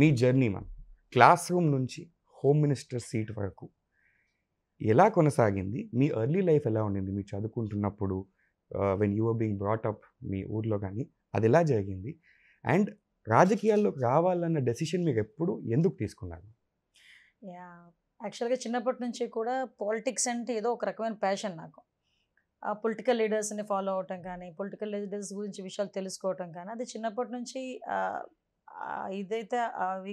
మీ journey ma'am classroom నుంచి home minister seat వరకు ఎలా కొనసాగింది మీ ఎర్లీ లైఫ్ ఎలా ఉండింది మీరు చదువుకుంటున్నప్పుడు వెన్ యూఆర్ బీయింగ్ బ్రాటప్ మీ ఊర్లో కానీ అది ఎలా జరిగింది అండ్ రాజకీయాల్లోకి రావాలన్న డెసిషన్ మీకు ఎప్పుడు ఎందుకు తీసుకున్నారు యాక్చువల్గా చిన్నప్పటి నుంచి కూడా పాలిటిక్స్ అంటే ఏదో ఒక రకమైన ప్యాషన్ నాకు ఆ పొలిటికల్ లీడర్స్ని ఫాలో అవటం కానీ పొలిటికల్ లీడర్స్ గురించి విషయాలు తెలుసుకోవటం కానీ అది చిన్నప్పటి నుంచి ఇదైతే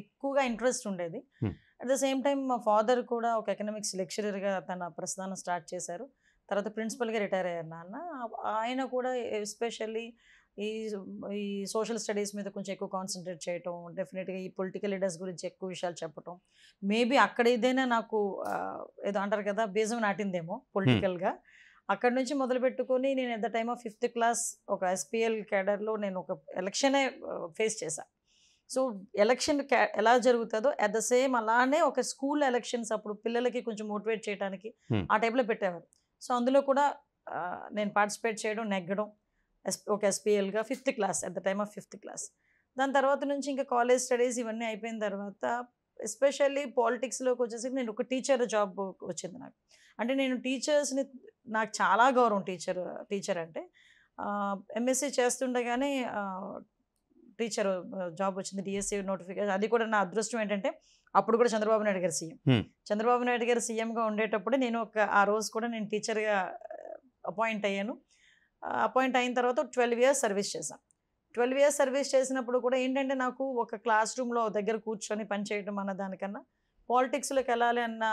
ఎక్కువగా ఇంట్రెస్ట్ ఉండేది అట్ ద సేమ్ టైం మా ఫాదర్ కూడా ఒక ఎకనామిక్స్ లెక్చరర్గా తన ప్రస్థానం స్టార్ట్ చేశారు తర్వాత ప్రిన్సిపల్గా రిటైర్ అయ్యారు నాన్న ఆయన కూడా ఎస్పెషల్లీ ఈ ఈ సోషల్ స్టడీస్ మీద కొంచెం ఎక్కువ కాన్సన్ట్రేట్ చేయటం డెఫినెట్గా ఈ పొలిటికల్ లీడర్స్ గురించి ఎక్కువ విషయాలు చెప్పటం మేబీ అక్కడ ఏదైనా నాకు ఏదో అంటారు కదా బీజం నాటిందేమో పొలిటికల్గా అక్కడ నుంచి మొదలు పెట్టుకొని నేను at the time of fifth class ఒక ఎస్పీఎల్ క్యాడర్లో నేను ఒక ఎలక్షనే ఫేస్ చేశాను సో ఎలక్షన్ ఎలా జరుగుతుందో అట్ ద సేమ్ అలానే ఒక స్కూల్ ఎలక్షన్స్ అప్పుడు పిల్లలకి కొంచెం మోటివేట్ చేయడానికి ఆ టైప్లో పెట్టేవారు సో అందులో కూడా నేను పార్టిసిపేట్ చేయడం నెగ్గడం ఎస్ ఒక ఎస్పీఎల్గా fifth class at the time of fifth class దాని తర్వాత నుంచి ఇంకా కాలేజ్ స్టడీస్ ఇవన్నీ అయిపోయిన తర్వాత ఎస్పెషల్లీ పాలిటిక్స్లోకి వచ్చేసి నేను ఒక టీచర్ జాబ్ వచ్చింది నాకు అంటే నేను టీచర్స్ని నాకు చాలా గౌరవం టీచర్ టీచర్ అంటే ఎంఎస్సీ చేస్తుండగానే టీచర్ జాబ్ వచ్చింది డిఎస్సీ e నోటిఫికేషన్ అది కూడా నా అదృష్టం ఏంటంటే అప్పుడు కూడా చంద్రబాబు నాయుడు గారు సీఎం చంద్రబాబు నాయుడు గారు సీఎంగా ఉండేటప్పుడు నేను ఒక ఆ రోజు కూడా నేను టీచర్గా అపాయింట్ అయ్యాను అపాయింట్ అయిన తర్వాత ట్వెల్వ్ ఇయర్స్ సర్వీస్ చేశాను ట్వెల్వ్ ఇయర్స్ సర్వీస్ చేసినప్పుడు కూడా ఏంటంటే నాకు ఒక క్లాస్ రూమ్లో దగ్గర కూర్చొని పనిచేయడం అన్న దానికన్నా పాలిటిక్స్లోకి వెళ్ళాలి అన్న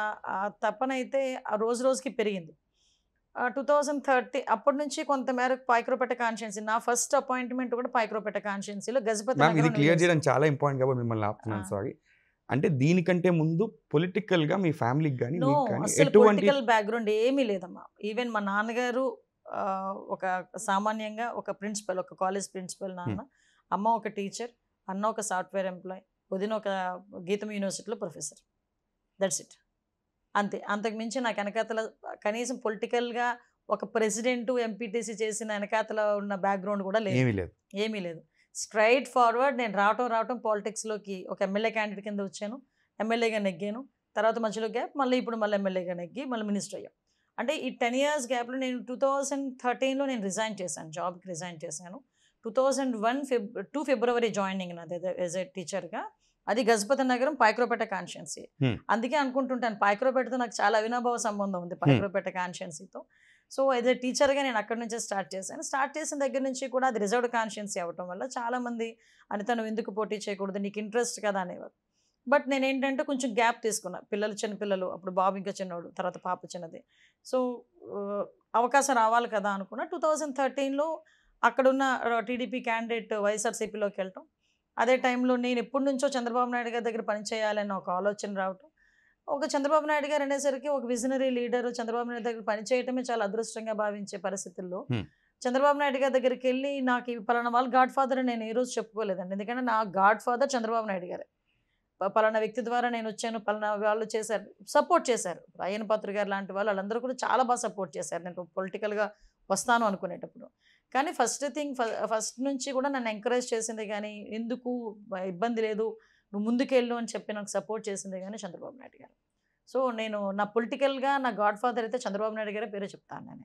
తపన అయితే ఆ రోజు రోజుకి పెరిగింది టూ థౌజండ్ థర్టీ అప్పటి నుంచి కొంతమేరకు పైక్రోపేట కాన్షియన్సీ నా ఫస్ట్ అపాయింట్మెంట్ కూడా పైక్రోపేట కాన్షియన్సీలో గజపతి ఇది క్లియర్ చేయడం చాలా ఇంపార్టెంట్ కాబట్టి మిమ్మల్ని ఆపుతున్నాను సారీ అంటే దీనికంటే ముందు పొలిటికల్ గా మీ ఫ్యామిలీకి కానీ పొలిటికల్ బ్యాక్గ్రౌండ్ ఏమీ లేదమ్మా ఈవెన్ మా నాన్నగారు ఒక సామాన్యంగా ఒక ప్రిన్సిపల్ ఒక కాలేజ్ ప్రిన్సిపల్ hmm. నాన్న అమ్మ ఒక టీచర్ అన్న ఒక సాఫ్ట్వేర్ ఎంప్లాయ్ వదిన ఒక గీతం యూనివర్సిటీలో ప్రొఫెసర్ దట్స్ ఇట్ అంతే అంతకుమించి నాకు వెనకాతల కనీసం పొలిటికల్గా ఒక ప్రెసిడెంట్ ఎంపీటీసీ చేసిన వెనకాతల ఉన్న బ్యాక్గ్రౌండ్ కూడా లేదు ఏమీ లేదు ఏమీ లేదు స్ట్రైట్ ఫార్వర్డ్ నేను రావటం రావటం పాలిటిక్స్లోకి ఒక ఎమ్మెల్యే క్యాండిడేట్ కింద వచ్చాను ఎమ్మెల్యేగా నెగ్గాను తర్వాత మధ్యలో గ్యాప్ మళ్ళీ ఇప్పుడు మళ్ళీ ఎమ్మెల్యేగా నెగ్గి మళ్ళీ మినిస్టర్ అయ్యాం అంటే ఈ టెన్ ఇయర్స్ గ్యాప్లో నేను టూ థౌజండ్ థర్టీన్లో నేను రిజైన్ చేశాను జాబ్కి రిజైన్ చేశాను two thousand one feb two February joining నాది యాజ్ ఎ టీచర్గా అది గజపతి నగరం పాయక్రోపేట కాన్షియన్సీ అందుకే అనుకుంటుంటాను పాయక్రోపేటతో నాకు చాలా అవినాభావ సంబంధం ఉంది పాయక్రోపేట కాన్షియన్సీతో సో అదే టీచర్గా నేను అక్కడి నుంచే స్టార్ట్ చేశాను స్టార్ట్ చేసిన దగ్గర నుంచి కూడా అది రిజర్వ్డ్ కాన్షియన్సీ అవ్వటం వల్ల చాలామంది అని తను ఎందుకు పోటీ చేయకూడదు నీకు ఇంట్రెస్ట్ కదా అనేవారు బట్ నేను ఏంటంటే కొంచెం గ్యాప్ తీసుకున్నా పిల్లలు చిన్న పిల్లలు అప్పుడు బాబు ఇంకా చిన్నోడు తర్వాత పాప చిన్నది సో అవకాశం రావాలి కదా అనుకున్నా టూ థౌజండ్ థర్టీన్లో అక్కడున్న టీడీపీ క్యాండిడేట్ వైఎస్ఆర్సీపీలోకి వెళ్ళటం అదే టైంలో నేను ఎప్పటి నుంచో చంద్రబాబు నాయుడు గారి దగ్గర పనిచేయాలని ఒక ఆలోచన రావటం ఒక చంద్రబాబు నాయుడు గారు అనేసరికి ఒక విజనరీ లీడర్ చంద్రబాబు నాయుడు దగ్గర పనిచేయటమే చాలా అదృష్టంగా భావించే పరిస్థితుల్లో చంద్రబాబు నాయుడు గారి దగ్గరికి వెళ్ళి నాకు ఈ పలానా వాళ్ళు గాడ్ ఫాదర్ నేను ఏ రోజు చెప్పుకోలేదండి ఎందుకంటే నా గాడ్ ఫాదర్ చంద్రబాబు నాయుడు గారే పలానా వ్యక్తి ద్వారా నేను వచ్చాను పలానా వాళ్ళు చేశారు సపోర్ట్ చేశారు అయ్యన్ పాత్ర గారు లాంటి వాళ్ళు వాళ్ళందరూ కూడా చాలా బాగా సపోర్ట్ చేశారు నేను పొలిటికల్గా వస్తాను అనుకునేటప్పుడు కానీ ఫస్ట్ థింగ్ ఫస్ట్ నుంచి కూడా నన్ను ఎంకరేజ్ చేసింది కానీ ఎందుకు ఇబ్బంది లేదు నువ్వు ముందుకెళ్ళు అని చెప్పి నాకు సపోర్ట్ చేసింది కానీ చంద్రబాబు నాయుడు గారు సో నేను నా పొలిటికల్గా నా గాడ్ ఫాదర్ అయితే చంద్రబాబు నాయుడు గారే పేరు చెప్తాను నేను